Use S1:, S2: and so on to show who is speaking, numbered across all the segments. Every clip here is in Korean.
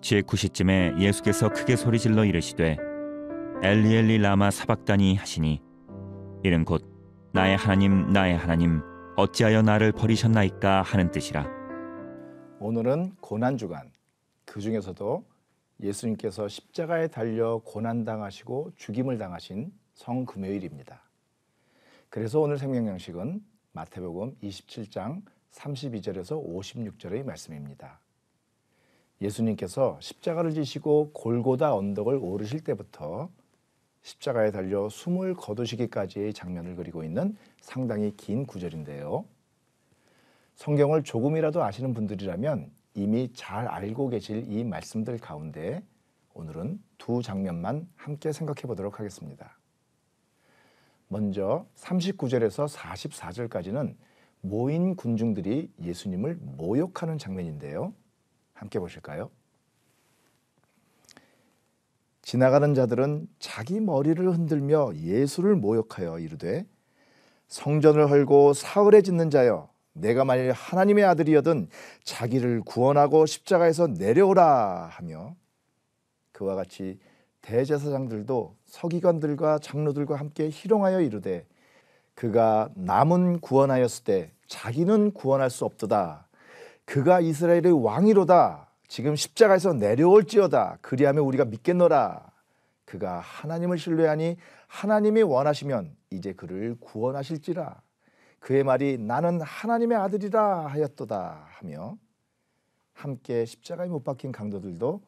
S1: 제9시쯤에 예수께서 크게 소리질러 이르시되 엘리엘리 라마 사박다니 하시니 이는 곧 나의 하나님 나의 하나님 어찌하여 나를 버리셨나이까 하는 뜻이라 오늘은 고난 주간 그 중에서도 예수님께서 십자가에 달려 고난 당하시고 죽임을 당하신 성금요일입니다. 그래서 오늘 생명 양식은 마태복음 27장 32절에서 56절의 말씀입니다. 예수님께서 십자가를 지시고 골고다 언덕을 오르실 때부터 십자가에 달려 숨을 거두시기까지의 장면을 그리고 있는 상당히 긴 구절인데요. 성경을 조금이라도 아시는 분들이라면 이미 잘 알고 계실 이 말씀들 가운데 오늘은 두 장면만 함께 생각해 보도록 하겠습니다. 먼저 39절에서 44절까지는 모인 군중들이 예수님을 모욕하는 장면인데요. 함께 보실까요? 지나가는 자들은 자기 머리를 흔들며 예수를 모욕하여 이르되 성전을 헐고 사흘에 짓는 자여 내가 만일 하나님의 아들이어든 자기를 구원하고 십자가에서 내려오라 하며 그와 같이 대제사장들도 서기관들과 장로들과 함께 희롱하여 이르되 그가 남은 구원하였을 때 자기는 구원할 수 없도다 그가 이스라엘의 왕이로다. 지금 십자가에서 내려올지어다. 그리하면 우리가 믿겠노라. 그가 하나님을 신뢰하니 하나님이 원하시면 이제 그를 구원하실지라. 그의 말이 나는 하나님의 아들이라 하였도다 하며 함께 십자가에 못 박힌 강도들도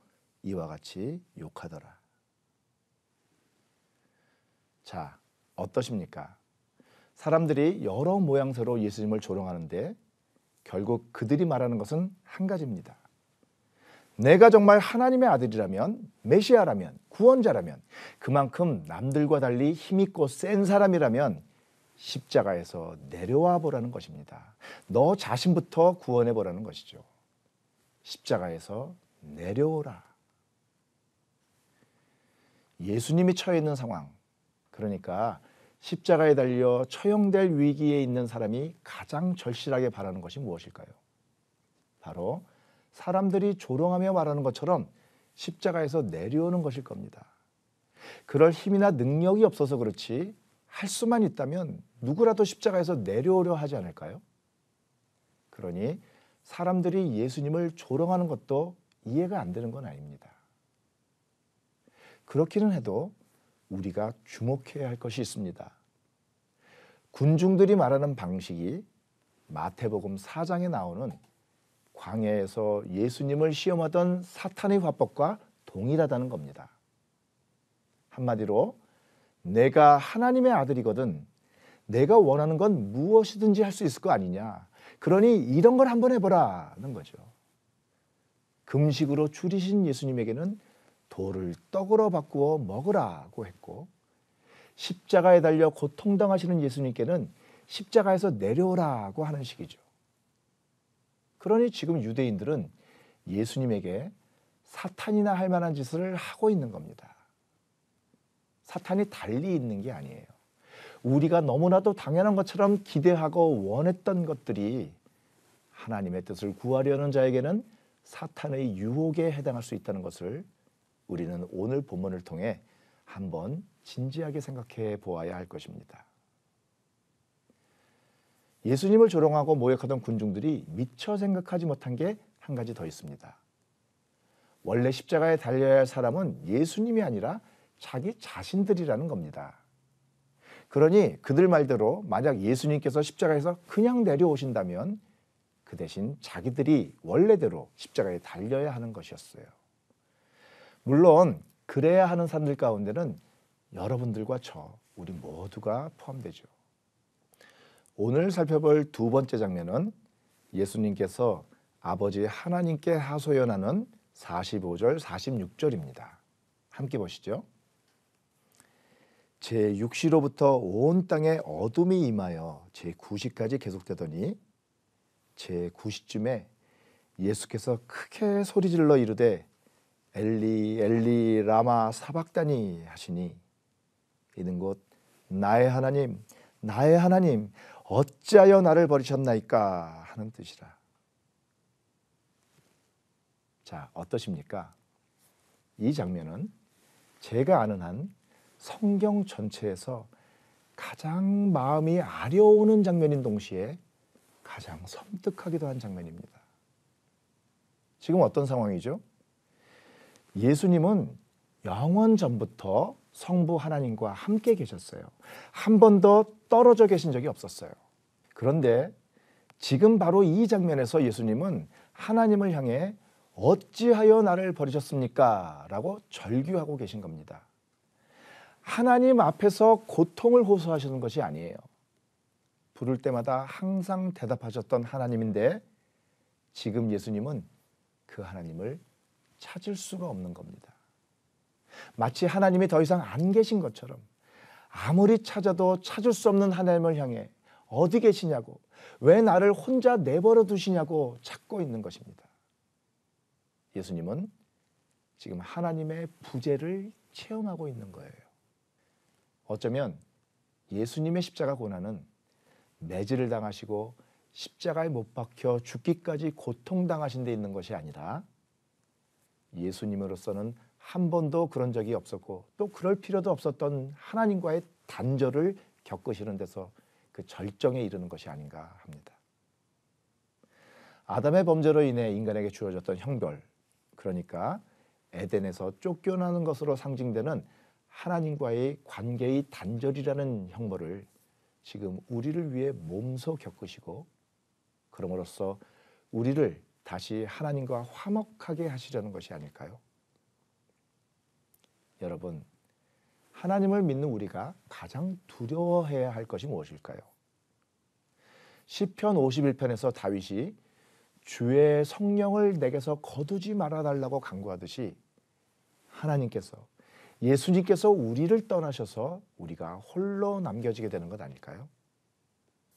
S1: 이와 같이 욕하더라. 자, 어떠십니까? 사람들이 여러 모양새로 예수님을 조롱하는데 결국 그들이 말하는 것은 한 가지입니다. 내가 정말 하나님의 아들이라면, 메시아라면, 구원자라면, 그만큼 남들과 달리 힘있고 센 사람이라면 십자가에서 내려와 보라는 것입니다. 너 자신부터 구원해 보라는 것이죠. 십자가에서 내려오라. 예수님이 처해 있는 상황, 그러니까 십자가에 달려 처형될 위기에 있는 사람이 가장 절실하게 바라는 것이 무엇일까요? 바로 사람들이 조롱하며 말하는 것처럼 십자가에서 내려오는 것일 겁니다. 그럴 힘이나 능력이 없어서 그렇지 할 수만 있다면 누구라도 십자가에서 내려오려 하지 않을까요? 그러니 사람들이 예수님을 조롱하는 것도 이해가 안 되는 건 아닙니다. 그렇기는 해도 우리가 주목해야 할 것이 있습니다. 군중들이 말하는 방식이 마태복음 4장에 나오는 광야에서 예수님을 시험하던 사탄의 화법과 동일하다는 겁니다. 한마디로 내가 하나님의 아들이거든 내가 원하는 건 무엇이든지 할 수 있을 거 아니냐. 그러니 이런 걸 한번 해보라는 거죠. 금식으로 줄이신 예수님에게는 돌을 떡으로 바꾸어 먹으라고 했고 십자가에 달려 고통당하시는 예수님께는 십자가에서 내려오라고 하는 식이죠. 그러니 지금 유대인들은 예수님에게 사탄이나 할 만한 짓을 하고 있는 겁니다. 사탄이 달리 있는 게 아니에요. 우리가 너무나도 당연한 것처럼 기대하고 원했던 것들이 하나님의 뜻을 구하려는 자에게는 사탄의 유혹에 해당할 수 있다는 것을 우리는 오늘 본문을 통해 한번 진지하게 생각해 보아야 할 것입니다. 예수님을 조롱하고 모욕하던 군중들이 미처 생각하지 못한 게 한 가지 더 있습니다. 원래 십자가에 달려야 할 사람은 예수님이 아니라 자기 자신들이라는 겁니다. 그러니 그들 말대로 만약 예수님께서 십자가에서 그냥 내려오신다면 그 대신 자기들이 원래대로 십자가에 달려야 하는 것이었어요. 물론 그래야 하는 사람들 가운데는 여러분들과 저, 우리 모두가 포함되죠. 오늘 살펴볼 두 번째 장면은 예수님께서 아버지 하나님께 하소연하는 45절, 46절입니다. 함께 보시죠. 제 6시로부터 온 땅에 어둠이 임하여 제 9시까지 계속되더니 제 9시쯤에 예수께서 크게 소리질러 이르되 엘리 엘리 라마 사박다니 하시니 이는 곧 나의 하나님 나의 하나님 어찌하여 나를 버리셨나이까 하는 뜻이라. 자, 어떠십니까? 이 장면은 제가 아는 한 성경 전체에서 가장 마음이 아려오는 장면인 동시에 가장 섬뜩하기도 한 장면입니다. 지금 어떤 상황이죠? 예수님은 영원 전부터 성부 하나님과 함께 계셨어요. 한 번 더 떨어져 계신 적이 없었어요. 그런데 지금 바로 이 장면에서 예수님은 하나님을 향해 어찌하여 나를 버리셨습니까? 라고 절규하고 계신 겁니다. 하나님 앞에서 고통을 호소하시는 것이 아니에요. 부를 때마다 항상 대답하셨던 하나님인데 지금 예수님은 그 하나님을 찾을 수가 없는 겁니다. 마치 하나님이 더 이상 안 계신 것처럼 아무리 찾아도 찾을 수 없는 하나님을 향해 어디 계시냐고 왜 나를 혼자 내버려 두시냐고 찾고 있는 것입니다. 예수님은 지금 하나님의 부재를 체험하고 있는 거예요. 어쩌면 예수님의 십자가 고난은 매질을 당하시고 십자가에 못 박혀 죽기까지 고통당하신 데 있는 것이 아니라 예수님으로서는 한 번도 그런 적이 없었고 또 그럴 필요도 없었던 하나님과의 단절을 겪으시는 데서 그 절정에 이르는 것이 아닌가 합니다. 아담의 범죄로 인해 인간에게 주어졌던 형벌, 그러니까 에덴에서 쫓겨나는 것으로 상징되는 하나님과의 관계의 단절이라는 형벌을 지금 우리를 위해 몸소 겪으시고 그럼으로써 우리를 다시 하나님과 화목하게 하시려는 것이 아닐까요? 여러분, 하나님을 믿는 우리가 가장 두려워해야 할 것이 무엇일까요? 시편 51편에서 다윗이 주의 성령을 내게서 거두지 말아 달라고 간구하듯이 하나님께서 예수님께서 우리를 떠나셔서 우리가 홀로 남겨지게 되는 것 아닐까요?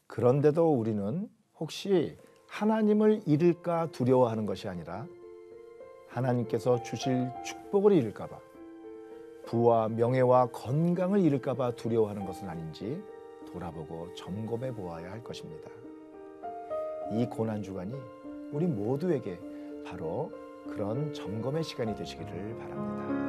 S1: 그런데도 우리는 혹시 하나님을 잃을까 두려워하는 것이 아니라 하나님께서 주실 축복을 잃을까봐 부와 명예와 건강을 잃을까봐 두려워하는 것은 아닌지 돌아보고 점검해 보아야 할 것입니다. 이 고난주간이 우리 모두에게 바로 그런 점검의 시간이 되시기를 바랍니다.